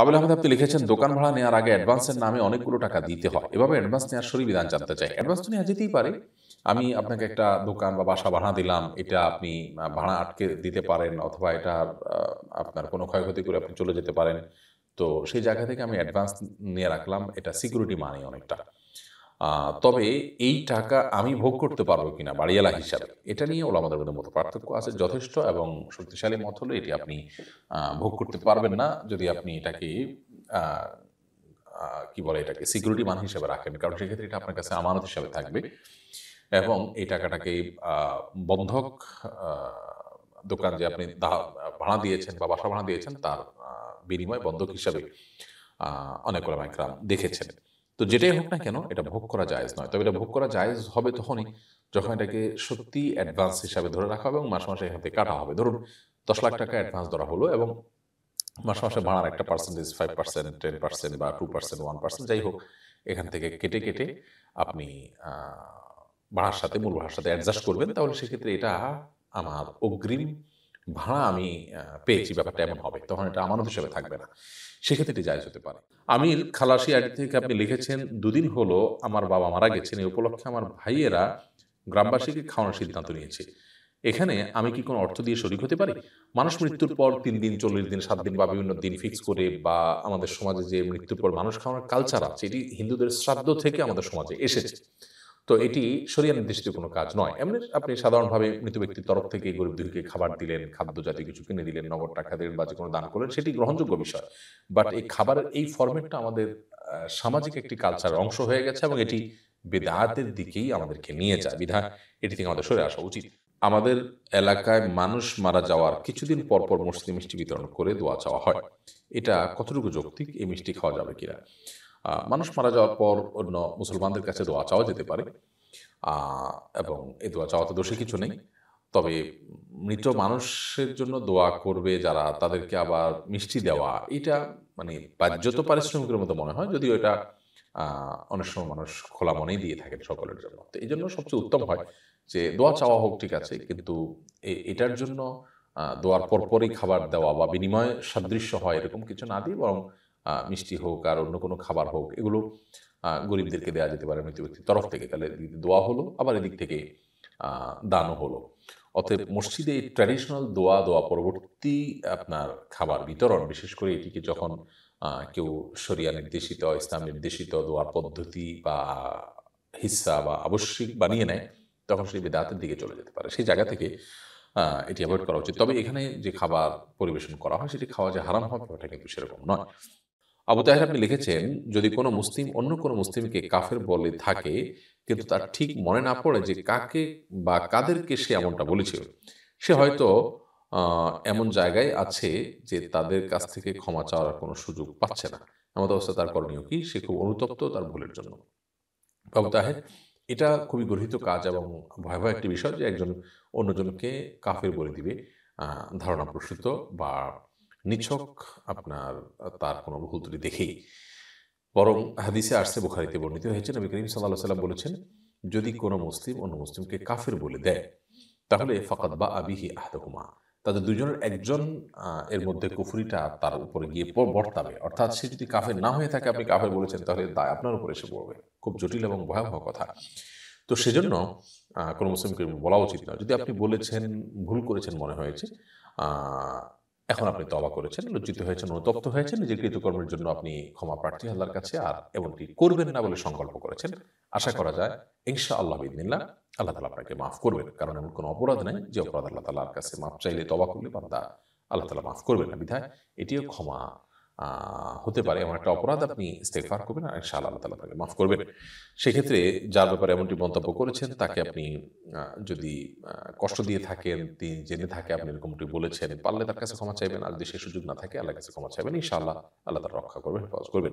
পাবেল আহমেদ আপনি লিখেছেন দোকান ভাড়া নেওয়ার আগে অ্যাডভান্সের নামে অনেকগুলো টাকা দিতে হয় এভাবে অ্যাডভান্স নেওয়ার বিধান জানতে চাই অ্যাডভান্স তো নেওয়া যেতেই পারে আমি আপনাকে একটা দোকান বা বাসা ভাড়া দিলাম এটা আপনি ভাড়া আটকে দিতে পারেন অথবা এটা আপনার কোনো ক্ষয়ক্ষতি করে আপনি চলে যেতে পারেন তো সেই জায়গা থেকে আমি অ্যাডভান্স নিয়ে রাখলাম এটা সিকিউরিটি মানি অনেকটা তবে এই টাকা আমি ভোগ করতে পারবো কিনা বাড়িয়ালা হিসাবে এটা নিয়ে ওলা আমাদের মধ্যে মতো পার্থক্য আছে যথেষ্ট এবং শক্তিশালী মত হলো এটি আপনি ভোগ করতে পারবেন না যদি আপনি এটাকে কি বলে এটাকে সিকিউরিটি মান হিসাবে রাখেন কারণ সেক্ষেত্রে এটা আপনার কাছে আমানত হিসাবে থাকবে এবং এই টাকাটাকে বন্ধক দোকান যে আপনি ভাড়া দিয়েছেন বা বাসা ভাড়া দিয়েছেন তার বিনিময় বন্ধক হিসাবে অনেক ওলামাইকরাম দেখেছেন তো যেটাই হোক না কেন এটা ভোগ করা যায়জ নয় তবে এটা ভোগ করা যায়জ হবে তখনই যখন এটাকে সত্যি অ্যাডভান্স হিসাবে ধরে রাখা হবে এবং মাসে মাসে এখান থেকে কাটা হবে ধরুন দশ লাখ টাকা অ্যাডভান্স ধরা হলো এবং মাসে মাসে ভাড়ার একটা percentage five percent ten percent বা টু পার্সেন্ট ওয়ান পার্সেন্ট যাই হোক এখান থেকে কেটে কেটে আপনি ভাড়ার সাথে মূল ভাড়ার সাথে অ্যাডজাস্ট করবেন তাহলে সেক্ষেত্রে এটা আমার অগ্রিম ভাড়া আমি পেয়েছি ব্যাপারটা এমন হবে তখন এটা আমানত হিসেবে থাকবে না সেক্ষেত্রে এটি জায়জ হতে পারে আমির খালাসি আগে থেকে আপনি লিখেছেন দুদিন হলো আমার বাবা মারা গেছেন এই উপলক্ষে আমার ভাইয়েরা গ্রামবাসীকে খাওয়ানোর সিদ্ধান্ত নিয়েছে এখানে আমি কি কোনো অর্থ দিয়ে শরিক হতে পারি মানুষ মৃত্যুর পর তিন দিন চল্লিশ দিন সাত দিন বা বিভিন্ন দিন ফিক্স করে বা আমাদের সমাজে যে মৃত্যুর পর মানুষ খাওয়ানোর কালচার আছে এটি হিন্দুদের শ্রাদ্ধ থেকে আমাদের সমাজে এসেছে তো এটি সরিয়া নির্দেশিত কোনো কাজ নয় এমনি আপনি সাধারণভাবে মৃত ব্যক্তির তরফ থেকে গরিব দুঃখীকে খাবার দিলেন খাদ্য জাতীয় কিছু কিনে দিলেন নগদ টাকা দিলেন বা যে কোনো দান করলেন সেটি গ্রহণযোগ্য বিষয় বাট এই খাবারের এই ফরম্যাটটা আমাদের সামাজিক একটি কালচারের অংশ হয়ে গেছে এবং এটি বিধাতের দিকেই আমাদেরকে নিয়ে যায় বিধা এটি থেকে আমাদের সরে আসা উচিত আমাদের এলাকায় মানুষ মারা যাওয়ার কিছুদিন পর পর মসজিদে মিষ্টি বিতরণ করে দোয়া চাওয়া হয় এটা কতটুকু যৌক্তিক এই মিষ্টি খাওয়া যাবে কিনা মানুষ মারা যাওয়ার পর অন্য মুসলমানদের কাছে দোয়া চাওয়া যেতে পারে এবং এই দোয়া চাওয়াতে দোষে কিছু নেই তবে মৃত মানুষের জন্য দোয়া করবে যারা তাদেরকে আবার মিষ্টি দেওয়া এটা মানে বাহ্যত পারিশ্রমিকের মতো মনে হয় যদিও এটা অনেক সময় মানুষ খোলা মনেই দিয়ে থাকেন সকলের জন্য তো এই জন্য সবচেয়ে উত্তম হয় যে দোয়া চাওয়া হোক ঠিক আছে কিন্তু এটার জন্য দোয়ার পরপরই খাবার দেওয়া বা বিনিময় সাদৃশ্য হয় এরকম কিছু না দিয়ে বরং মিষ্টি হোক আর অন্য কোনো খাবার হোক এগুলো গরিবদেরকে দেওয়া যেতে পারে মৃত ব্যক্তির তরফ থেকে তাহলে দোয়া হলো আবার এদিক থেকে দানও হলো অতএব মসজিদে এই ট্র্যাডিশনাল দোয়া দোয়া পরবর্তী আপনার খাবার বিতরণ বিশেষ করে এটিকে যখন কেউ সরিয়া নির্দেশিত ইসলাম নির্দেশিত দোয়ার পদ্ধতি বা হিসা বা আবশ্যিক বানিয়ে নেয় তখন সেই বেদাতের দিকে চলে যেতে পারে সেই জায়গা থেকে এটি অ্যাভয়েড করা উচিত তবে এখানে যে খাবার পরিবেশন করা হয় সেটি খাওয়া যে হারাম হবে ওটা কিন্তু সেরকম নয় আবু তাহের আপনি লিখেছেন যদি কোনো মুসলিম অন্য কোনো মুসলিমকে কাফের বলে থাকে কিন্তু তার ঠিক মনে না পড়ে যে কাকে বা কাদেরকে সে এমনটা বলেছিল সে হয়তো এমন জায়গায় আছে যে তাদের কাছ থেকে ক্ষমা চাওয়ার কোনো সুযোগ পাচ্ছে না আমাদের অবস্থা তার করণীয় কি সে খুব অনুতপ্ত তার ভুলের জন্য আবু তাহের এটা খুবই গর্হিত কাজ এবং ভয়াবহ একটি বিষয় যে একজন অন্যজনকে কাফের বলে দিবে ধারণা প্রসূত বা নিছক আপনার তার কোনো ভুল ত্রুটি দেখেই বরং হাদিসে আসছে বুখারিতে বর্ণিত হয়েছে নবী করিম সাল্লাহ সাল্লাম বলেছেন যদি কোনো মুসলিম অন্য মুসলিমকে কাফের বলে দেয় তাহলে ফকাত বা আবিহি আহদহুমা তাদের দুজনের একজন এর মধ্যে কুফুরিটা তার উপরে গিয়ে বর্তাবে অর্থাৎ সে যদি কাফের না হয়ে থাকে আপনি কাফের বলেছেন তাহলে দায় আপনার উপরে এসে পড়বে খুব জটিল এবং ভয়াবহ কথা তো সেজন্য কোনো মুসলিমকে বলা উচিত না যদি আপনি বলেছেন ভুল করেছেন মনে হয়েছে এখন আপনি তবা করেছেন লজ্জিত হয়েছেন অনুতপ্ত হয়েছেন নিজের কৃতকর্মের জন্য আপনি ক্ষমা প্রার্থী আল্লাহর কাছে আর এমনটি করবেন না বলে সংকল্প করেছেন আশা করা যায় ইনশা আল্লাহ বিদিনিল্লাহ আল্লাহ তালা আপনাকে মাফ করবেন কারণ এমন কোনো অপরাধ নেই যে অপরাধ আল্লাহ তালার কাছে মাফ চাইলে তবা করলে বান্দা আল্লাহ তালা মাফ করবেন না বিধায় এটিও ক্ষমা হতে পারে এমন একটা অপরাধ আপনি ইস্তেফার করবেন আর ইনশাআল্লাহ আল্লাহ তালা তাকে মাফ করবেন সেক্ষেত্রে যার ব্যাপারে এমনটি মন্তব্য করেছেন তাকে আপনি যদি কষ্ট দিয়ে থাকেন তিনি জেনে থাকে আপনি এরকমটি বলেছেন পারলে তার কাছে ক্ষমা চাইবেন আর যদি সে সুযোগ না থাকে আল্লাহ কাছে ক্ষমা চাইবেন ইনশাআল্লাহ আল্লাহ তার রক্ষা করবেন হেফাজ করবেন